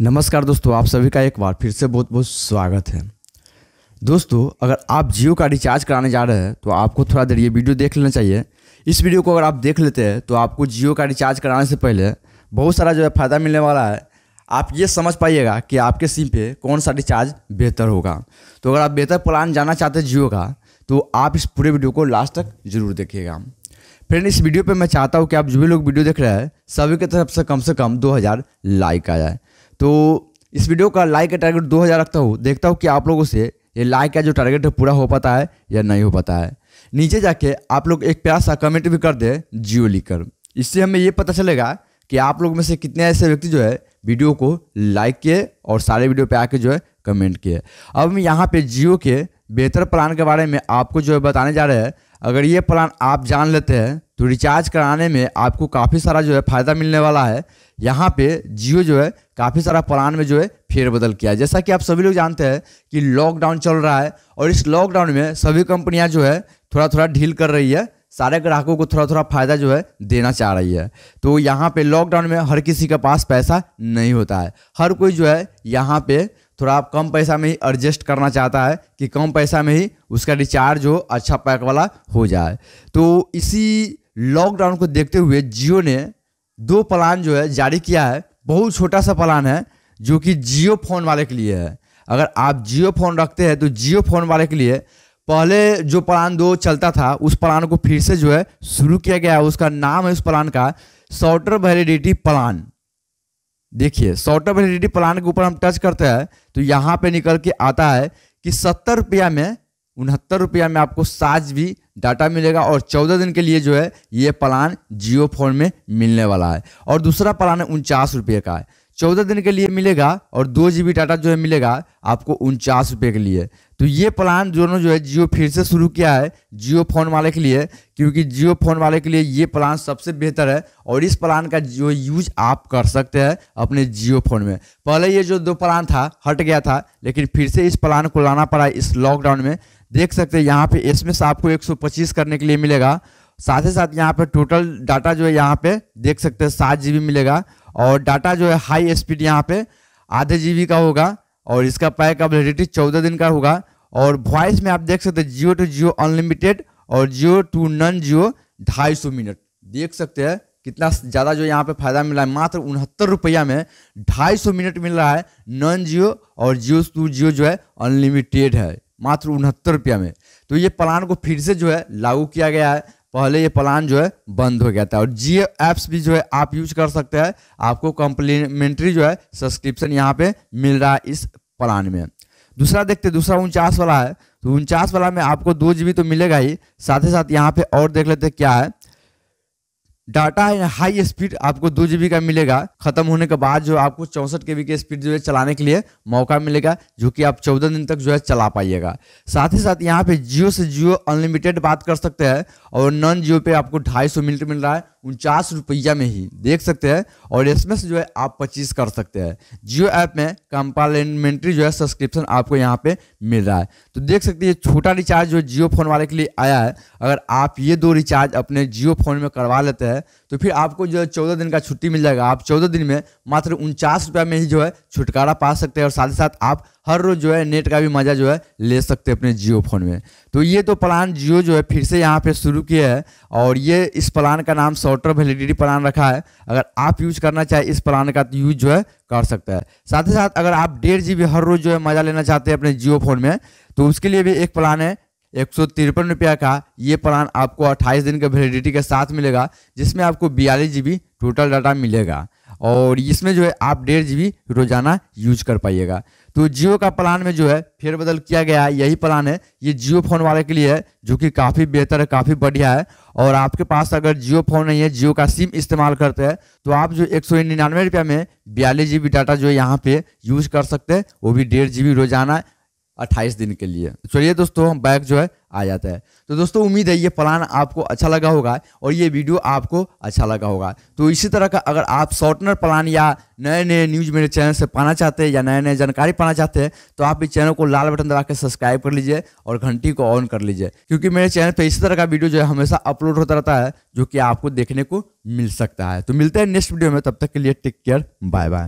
नमस्कार दोस्तों आप सभी का एक बार फिर से बहुत बहुत स्वागत है दोस्तों अगर आप जियो का रिचार्ज कराने जा रहे हैं तो आपको थोड़ा देर ये वीडियो देख लेना चाहिए इस वीडियो को अगर आप देख लेते हैं तो आपको जियो का रिचार्ज कराने से पहले बहुत सारा जो है फ़ायदा मिलने वाला है आप ये समझ पाइएगा कि आपके सिम पे कौन सा रिचार्ज बेहतर होगा तो अगर आप बेहतर प्लान जानना चाहते हैं जियो का तो आप इस पूरे वीडियो को लास्ट तक ज़रूर देखिएगा फ्रेंड इस वीडियो पे मैं चाहता हूँ कि आप जो भी लोग वीडियो देख रहे हैं सभी की तरफ से कम से कम 2000 लाइक आ जाए तो इस वीडियो का लाइक का टारगेट 2000 रखता हूँ देखता हूँ कि आप लोगों से ये लाइक का जो टारगेट है पूरा हो पाता है या नहीं हो पाता है नीचे जाके आप लोग एक प्यार सा कमेंट भी कर दे जियो लिखकर इससे हमें ये पता चलेगा कि आप लोग में से कितने ऐसे व्यक्ति जो है वीडियो को लाइक किए और सारे वीडियो पर आके जो है कमेंट किए अब हम यहाँ पर जियो के बेहतर प्लान के बारे में आपको जो है बताने जा रहे हैं अगर ये प्लान आप जान लेते हैं तो रिचार्ज कराने में आपको काफ़ी सारा जो है फ़ायदा मिलने वाला है यहाँ पे जियो जो है काफ़ी सारा प्लान में जो है फेरबदल किया है जैसा कि आप सभी लोग जानते हैं कि लॉकडाउन चल रहा है और इस लॉकडाउन में सभी कंपनियाँ जो है थोड़ा थोड़ा ढील कर रही है सारे ग्राहकों को थोड़ा थोड़ा फ़ायदा जो है देना चाह रही है तो यहाँ पे लॉकडाउन में हर किसी के पास पैसा नहीं होता है हर कोई जो है यहाँ पे थोड़ा आप कम पैसा में ही एडजस्ट करना चाहता है कि कम पैसा में ही उसका रिचार्ज हो अच्छा पैक वाला हो जाए तो इसी लॉकडाउन को देखते हुए जियो ने दो प्लान जो है जारी किया है बहुत छोटा सा प्लान है जो कि जियो फोन वाले के लिए है अगर आप जियो फोन रखते हैं तो जियो फोन वाले के लिए पहले जो प्लान दो चलता था उस प्लान को फिर से जो है शुरू किया गया है उसका नाम है उस प्लान का शॉर्टर वैलिडिटी प्लान देखिए शॉर्टर वैलिडिटी प्लान के ऊपर हम टच करते हैं तो यहाँ पे निकल के आता है कि सत्तर रुपया में उनहत्तर रुपया में आपको सात भी डाटा मिलेगा और चौदह दिन के लिए जो है ये प्लान जियो फोन में मिलने वाला है और दूसरा प्लान है उनचास रुपये का है चौदह दिन के लिए मिलेगा और दो जी डाटा जो है मिलेगा आपको उनचास रुपये के लिए तो ये प्लान दोनों जो है जियो फिर से शुरू किया है जियो फोन वाले के लिए क्योंकि जियो फोन वाले के लिए ये प्लान सबसे बेहतर है और इस प्लान का जो यूज आप कर सकते हैं अपने जियो फोन में पहले ये जो दो प्लान था हट गया था लेकिन फिर से इस प्लान को लाना पड़ा इस लॉकडाउन में देख सकते हैं यहाँ पे एस से आपको 125 करने के लिए मिलेगा साथ ही साथ यहाँ पे टोटल डाटा जो है यहाँ पे देख सकते हैं सात जी मिलेगा और डाटा जो है हाई स्पीड यहाँ पे आधे जी का होगा और इसका पैक अब चौदह दिन का होगा और वॉइस में आप देख सकते हैं जियो टू जियो अनलिमिटेड और जियो टू नन जियो ढाई सौ मिनट देख सकते हैं कितना ज़्यादा जो यहाँ पे फायदा मिला है मात्र उनहत्तर रुपया में ढाई सौ मिनट मिल रहा है नॉन जियो और जियो टू जियो जो है अनलिमिटेड है मात्र उनहत्तर रुपया में तो ये प्लान को फिर से जो है लागू किया गया है पहले ये प्लान जो है बंद हो गया था और जियो ऐप्स भी जो है आप यूज कर सकते हैं आपको कंप्लीमेंट्री जो है सब्सक्रिप्शन यहाँ पे मिल रहा है इस प्लान में दूसरा देखते दूसरा उनचास वाला है तो उनचास वाला में आपको दो जी तो मिलेगा ही साथ ही साथ यहाँ पे और देख लेते क्या है डाटा हाई स्पीड आपको दो जीबी का मिलेगा खत्म होने के बाद जो आपको चौंसठ के के स्पीड जो है चलाने के लिए मौका मिलेगा जो कि आप चौदह दिन तक जो है चला पाइएगा साथ ही साथ यहाँ पे जियो से जियो अनलिमिटेड बात कर सकते हैं और नॉन जियो पे आपको ढाई सौ मिनट मिल रहा है उनचास रुपया में ही देख सकते हैं और इसमें जो है आप पच्चीस कर सकते हैं जियो ऐप में कंपालमेंट्री जो है सब्सक्रिप्शन आपको यहाँ पे मिल रहा है तो देख सकते हैं छोटा रिचार्ज जो जियो फोन वाले के लिए आया है अगर आप ये दो रिचार्ज अपने जियो फोन में करवा लेते हैं तो फिर आपको जो है चौदह दिन का छुट्टी मिल जाएगा आप चौदह दिन में मात्र उनचास रुपये में ही जो है छुटकारा पा सकते हैं और साथ ही साथ आप हर रोज़ जो है नेट का भी मज़ा जो है ले सकते अपने जियो फोन में तो ये तो प्लान जियो जो है फिर से यहाँ पे शुरू किया है और ये इस प्लान का नाम शॉर्टर वैलिडिटी प्लान रखा है अगर आप यूज़ करना चाहे इस प्लान का तो यूज़ जो है कर सकता है साथ ही साथ अगर आप डेढ़ जी हर रोज़ जो है मज़ा लेना चाहते हैं अपने जियो फोन में तो उसके लिए भी एक प्लान है एक सौ तिरपन रुपया का ये प्लान आपको अट्ठाईस दिन के वैलिडिटी के साथ मिलेगा जिसमें आपको बयालीस जी टोटल डाटा मिलेगा और इसमें जो है आप डेढ़ जी रोजाना यूज कर पाइएगा तो जियो का प्लान में जो है फेरबदल किया गया है यही प्लान है ये जियो फोन वाले के लिए है जो कि काफ़ी बेहतर है काफ़ी बढ़िया है और आपके पास अगर जियो फोन नहीं है जियो का सिम इस्तेमाल करते हैं तो आप जो एक सौ निन्यानवे में बयालीस जी डाटा जो है यहाँ पे यूज़ कर सकते हैं वो भी डेढ़ जी रोजाना अट्ठाईस दिन के लिए चलिए दोस्तों हम बैग जो है आ जाता है तो दोस्तों उम्मीद है ये प्लान आपको अच्छा लगा होगा और ये वीडियो आपको अच्छा लगा होगा तो इसी तरह का अगर आप शॉर्टनर प्लान या नए नए न्यूज़ मेरे चैनल से पाना चाहते हैं या नए नए जानकारी पाना चाहते हैं तो आप इस चैनल को लाल बटन दबा के सब्सक्राइब कर लीजिए और घंटी को ऑन कर लीजिए क्योंकि मेरे चैनल पर इसी तरह का वीडियो जो है हमेशा अपलोड होता रहता है जो कि आपको देखने को मिल सकता है तो मिलते हैं नेक्स्ट वीडियो में तब तक के लिए टेक केयर बाय बाय